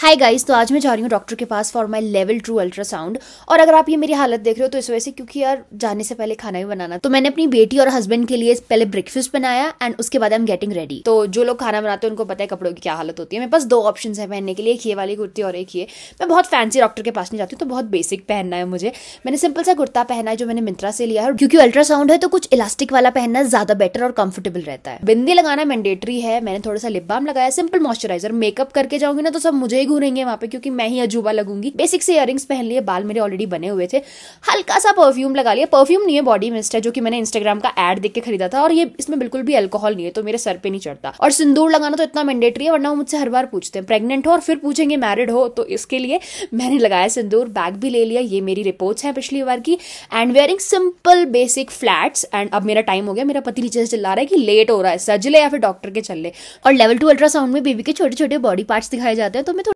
hi guys तो आज मैं जा रही हूँ डॉक्टर के पास for my level two ultrasound और अगर आप ये मेरी हालत देख रहे हो तो इस वजह से क्योंकि यार जाने से पहले खाना भी बनाना तो मैंने अपनी बेटी और हस्बैंड के लिए पहले ब्रेकफास्ट बनाया एंड उसके बाद आई एम गेटिंग रेडी तो जो लोग खाना बनाते हैं उनको पता है कपड़ों की क्या हालत होती है मेरे पास दो ऑप्शन है पहनने के लिए एक ये वाली कुर्ती और एक ये मैं बहुत फैंसी डॉक्टर के पास नहीं जाती तो बहुत बेसिक पहनना है मुझे मैंने सिंपल सा कुर्ता पहना है जो मैंने मिंत्रा से लिया है क्योंकि अल्ट्रासाउंड है तो कुछ इलास्टिक वाला पहनना ज्यादा बेटर और कंफर्टेबल रहता है बिंदी लगाना मैंडेटरी है मैंने थोड़ा सा लिप बाम लगाया सिंपल मॉइस्चराइजर मेकअप करके जाऊंगी ना तो सब मुझे ही घूरेंगे वहां पे क्योंकि मैं ही अजूबा लगूंगी बेसिक से इयरिंग्स पहन लिए बाल मेरे ऑलरेडी बने हुए थे हल्का सा परफ्यूम लगा लिया परफ्यूम नहीं है बॉडी मिस्ट है जो कि मैंने इंस्टाग्राम का एड देख के खरीदा था और ये इसमें बिल्कुल भी अल्कोहल नहीं है तो मेरे सर पे नहीं चढ़ता और सिंदूर लगाना तो इतना मैंडेटरी है वरना वो मुझसे हर बार पूछते हैं प्रेगनेंट हो और फिर पूछेंगे मैरिड हो तो इसके लिए मैंने लगाया सिंदूर बैग भी ले लिया ये मेरी रिपोर्ट्स हैं पिछली बार की and wearing simple basic flats and अब मेरा टाइम हो गया मेरा पति नीचे से चिल्ला रहा है कि लेट हो रहा है सज ले या फिर डॉक्टर के चल ले और लेवल टू अल्ट्रासाउंड में बेबी के छोटे छोटे बॉडी पार्ट्स दिखाए जाते हैं तो